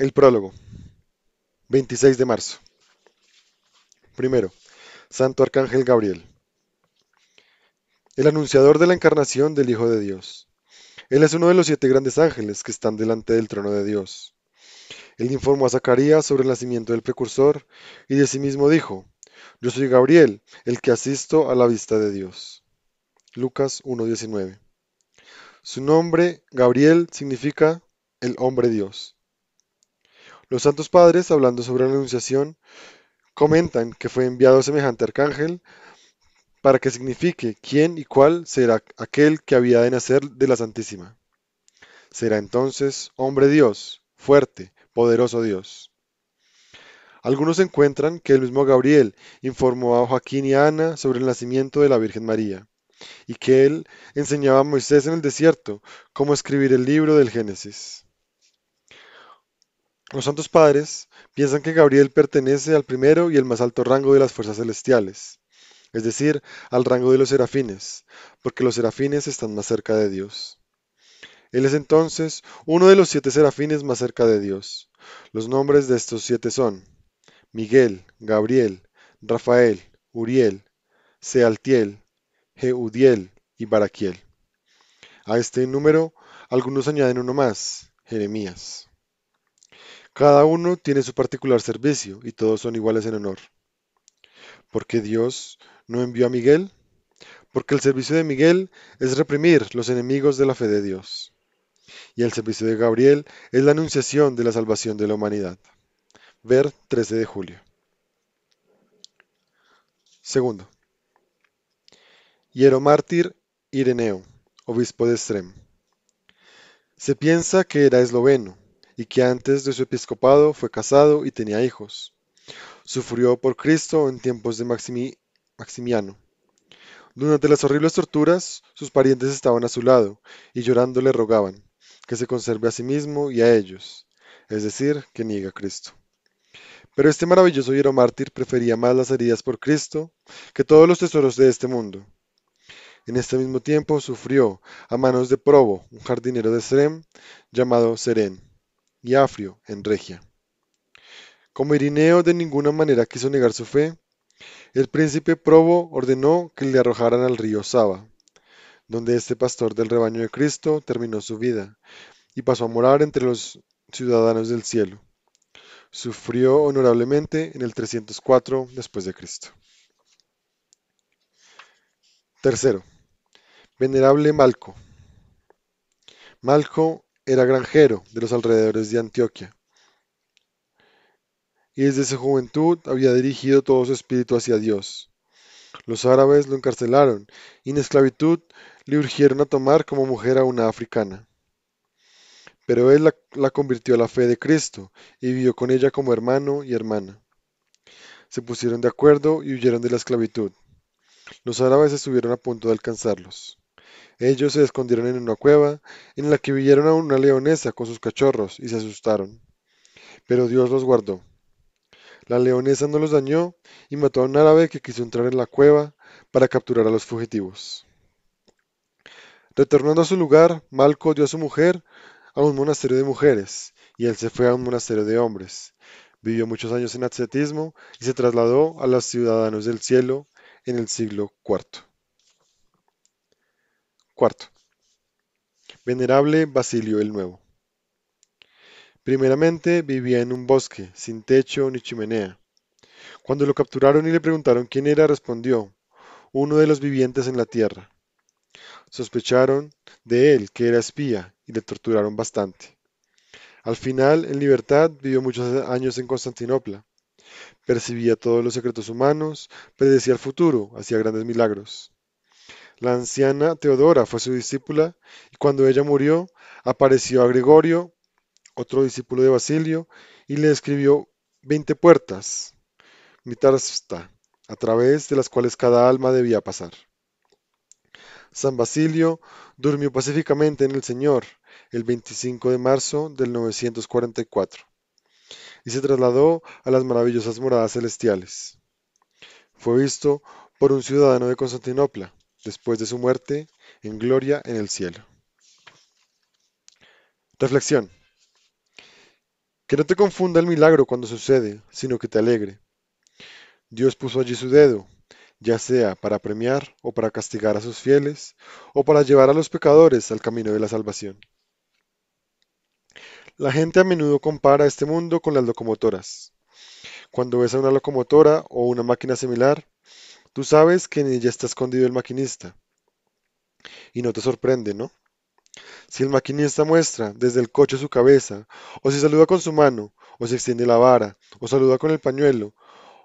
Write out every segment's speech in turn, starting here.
El prólogo. 26 de marzo. Primero, Santo Arcángel Gabriel. El anunciador de la encarnación del Hijo de Dios. Él es uno de los siete grandes ángeles que están delante del trono de Dios. Él informó a Zacarías sobre el nacimiento del precursor y de sí mismo dijo, Yo soy Gabriel, el que asisto a la vista de Dios. Lucas 1.19. Su nombre, Gabriel, significa el hombre Dios. Los santos padres, hablando sobre la Anunciación, comentan que fue enviado semejante arcángel para que signifique quién y cuál será aquel que había de nacer de la Santísima. Será entonces hombre Dios, fuerte, poderoso Dios. Algunos encuentran que el mismo Gabriel informó a Joaquín y a Ana sobre el nacimiento de la Virgen María, y que él enseñaba a Moisés en el desierto cómo escribir el libro del Génesis. Los Santos Padres piensan que Gabriel pertenece al primero y el más alto rango de las fuerzas celestiales, es decir, al rango de los serafines, porque los serafines están más cerca de Dios. Él es entonces uno de los siete serafines más cerca de Dios. Los nombres de estos siete son Miguel, Gabriel, Rafael, Uriel, Sealtiel, Jeudiel y Baraquiel. A este número algunos añaden uno más, Jeremías. Cada uno tiene su particular servicio y todos son iguales en honor. ¿Por qué Dios no envió a Miguel? Porque el servicio de Miguel es reprimir los enemigos de la fe de Dios. Y el servicio de Gabriel es la anunciación de la salvación de la humanidad. Ver 13 de julio. Segundo. mártir Ireneo, obispo de Estrem. Se piensa que era esloveno, y que antes de su episcopado fue casado y tenía hijos. Sufrió por Cristo en tiempos de Maximiano. Durante las horribles torturas, sus parientes estaban a su lado y llorando le rogaban que se conserve a sí mismo y a ellos, es decir, que niega a Cristo. Pero este maravilloso yero mártir prefería más las heridas por Cristo que todos los tesoros de este mundo. En este mismo tiempo sufrió a manos de Probo, un jardinero de Seren llamado Seren y Afrio, en Regia. Como Irineo de ninguna manera quiso negar su fe, el príncipe Probo ordenó que le arrojaran al río Saba, donde este pastor del rebaño de Cristo terminó su vida y pasó a morar entre los ciudadanos del cielo. Sufrió honorablemente en el 304 después de Cristo. Tercero, venerable Malco. Malco era granjero de los alrededores de Antioquia. Y desde su juventud había dirigido todo su espíritu hacia Dios. Los árabes lo encarcelaron y en esclavitud le urgieron a tomar como mujer a una africana. Pero él la, la convirtió a la fe de Cristo y vivió con ella como hermano y hermana. Se pusieron de acuerdo y huyeron de la esclavitud. Los árabes estuvieron a punto de alcanzarlos. Ellos se escondieron en una cueva, en la que vivieron a una leonesa con sus cachorros y se asustaron. Pero Dios los guardó. La leonesa no los dañó y mató a un árabe que quiso entrar en la cueva para capturar a los fugitivos. Retornando a su lugar, Malco dio a su mujer a un monasterio de mujeres y él se fue a un monasterio de hombres. Vivió muchos años en ascetismo y se trasladó a los ciudadanos del cielo en el siglo IV. Cuarto. Venerable Basilio el Nuevo. Primeramente vivía en un bosque, sin techo ni chimenea. Cuando lo capturaron y le preguntaron quién era, respondió, uno de los vivientes en la tierra. Sospecharon de él que era espía y le torturaron bastante. Al final, en libertad, vivió muchos años en Constantinopla. Percibía todos los secretos humanos, predecía el futuro, hacía grandes milagros. La anciana Teodora fue su discípula y cuando ella murió apareció a Gregorio, otro discípulo de Basilio, y le escribió 20 puertas, está, a través de las cuales cada alma debía pasar. San Basilio durmió pacíficamente en el Señor el 25 de marzo del 944 y se trasladó a las maravillosas moradas celestiales. Fue visto por un ciudadano de Constantinopla, después de su muerte, en gloria en el cielo. Reflexión. Que no te confunda el milagro cuando sucede, sino que te alegre. Dios puso allí su dedo, ya sea para premiar o para castigar a sus fieles, o para llevar a los pecadores al camino de la salvación. La gente a menudo compara este mundo con las locomotoras. Cuando ves a una locomotora o una máquina similar, Tú sabes que en ella está escondido el maquinista. Y no te sorprende, ¿no? Si el maquinista muestra desde el coche su cabeza, o si saluda con su mano, o si extiende la vara, o saluda con el pañuelo,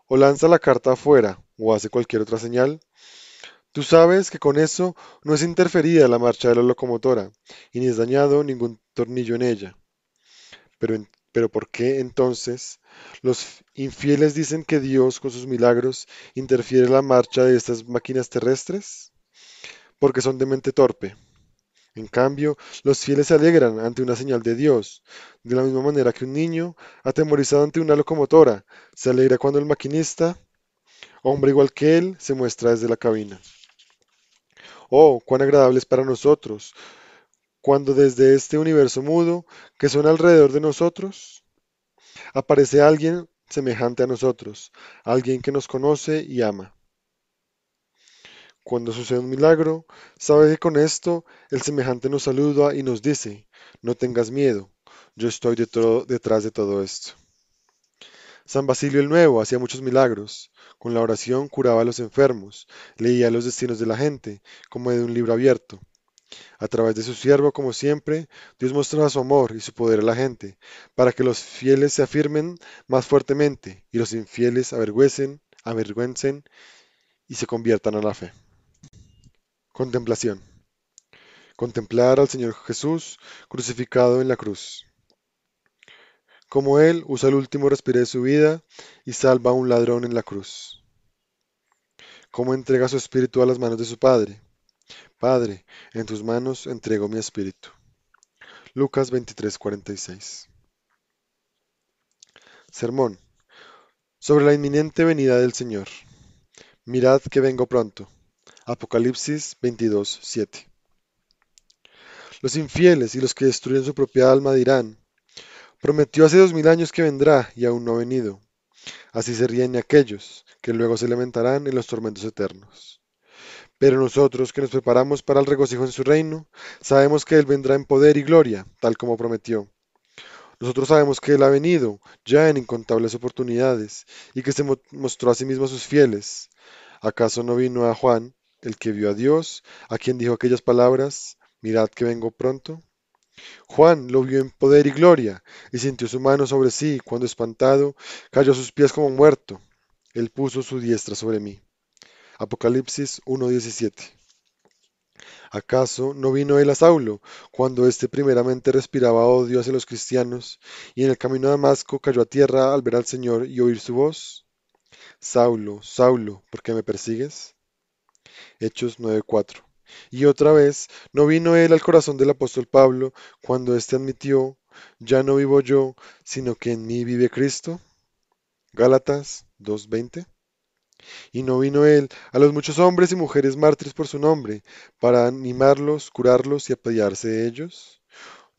o lanza la carta afuera, o hace cualquier otra señal, Tú sabes que con eso no es interferida la marcha de la locomotora y ni es dañado ningún tornillo en ella. Pero pero ¿por qué entonces los infieles dicen que Dios con sus milagros interfiere en la marcha de estas máquinas terrestres? Porque son de mente torpe. En cambio, los fieles se alegran ante una señal de Dios, de la misma manera que un niño, atemorizado ante una locomotora, se alegra cuando el maquinista, hombre igual que él, se muestra desde la cabina. Oh, cuán agradable es para nosotros cuando desde este universo mudo que son alrededor de nosotros, aparece alguien semejante a nosotros, alguien que nos conoce y ama. Cuando sucede un milagro, sabe que con esto el semejante nos saluda y nos dice, no tengas miedo, yo estoy detrás de todo esto. San Basilio el Nuevo hacía muchos milagros. Con la oración curaba a los enfermos, leía los destinos de la gente, como de un libro abierto. A través de su siervo, como siempre, Dios mostraba su amor y su poder a la gente, para que los fieles se afirmen más fuertemente y los infieles avergüencen, avergüencen y se conviertan a la fe. Contemplación. Contemplar al Señor Jesús crucificado en la cruz. Como Él usa el último respiro de su vida y salva a un ladrón en la cruz. Cómo entrega su espíritu a las manos de su Padre Padre, en tus manos entrego mi espíritu. Lucas 23:46. Sermón. Sobre la inminente venida del Señor. Mirad que vengo pronto. Apocalipsis 22:7. Los infieles y los que destruyen su propia alma dirán, prometió hace dos mil años que vendrá y aún no ha venido. Así se ríen aquellos que luego se lamentarán en los tormentos eternos. Pero nosotros que nos preparamos para el regocijo en su reino, sabemos que Él vendrá en poder y gloria, tal como prometió. Nosotros sabemos que Él ha venido ya en incontables oportunidades y que se mostró a sí mismo a sus fieles. ¿Acaso no vino a Juan, el que vio a Dios, a quien dijo aquellas palabras, mirad que vengo pronto? Juan lo vio en poder y gloria, y sintió su mano sobre sí, cuando espantado, cayó a sus pies como muerto. Él puso su diestra sobre mí. Apocalipsis 1.17. ¿Acaso no vino él a Saulo, cuando éste primeramente respiraba odio hacia los cristianos, y en el camino a Damasco cayó a tierra al ver al Señor y oír su voz? Saulo, Saulo, ¿por qué me persigues? Hechos 9.4. Y otra vez, no vino él al corazón del apóstol Pablo, cuando éste admitió, ya no vivo yo, sino que en mí vive Cristo. Gálatas 2.20. Y no vino él a los muchos hombres y mujeres mártires por su nombre, para animarlos, curarlos y apoyarse de ellos.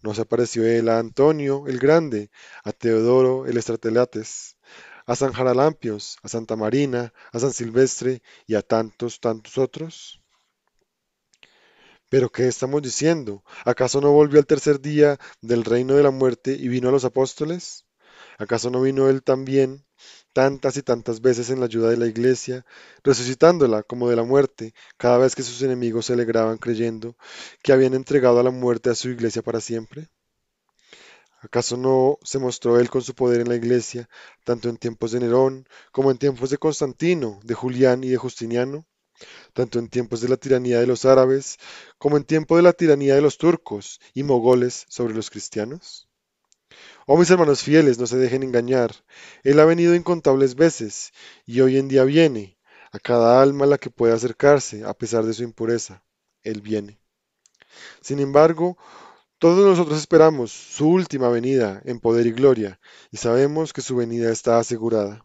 No se apareció él a Antonio el Grande, a Teodoro el Estratelates, a San Jaralampios, a Santa Marina, a San Silvestre y a tantos, tantos otros. Pero ¿qué estamos diciendo? ¿Acaso no volvió al tercer día del reino de la muerte y vino a los apóstoles? ¿Acaso no vino él también tantas y tantas veces en la ayuda de la iglesia, resucitándola como de la muerte, cada vez que sus enemigos se alegraban creyendo que habían entregado a la muerte a su iglesia para siempre? ¿Acaso no se mostró él con su poder en la iglesia, tanto en tiempos de Nerón como en tiempos de Constantino, de Julián y de Justiniano? tanto en tiempos de la tiranía de los árabes como en tiempo de la tiranía de los turcos y mogoles sobre los cristianos? Oh mis hermanos fieles, no se dejen engañar. Él ha venido incontables veces y hoy en día viene. A cada alma a la que pueda acercarse, a pesar de su impureza, Él viene. Sin embargo, todos nosotros esperamos su última venida en poder y gloria, y sabemos que su venida está asegurada.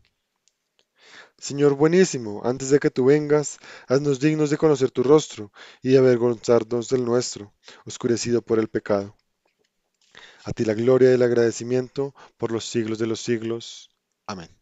Señor buenísimo, antes de que tú vengas, haznos dignos de conocer tu rostro y de avergonzarnos del nuestro, oscurecido por el pecado. A ti la gloria y el agradecimiento por los siglos de los siglos. Amén.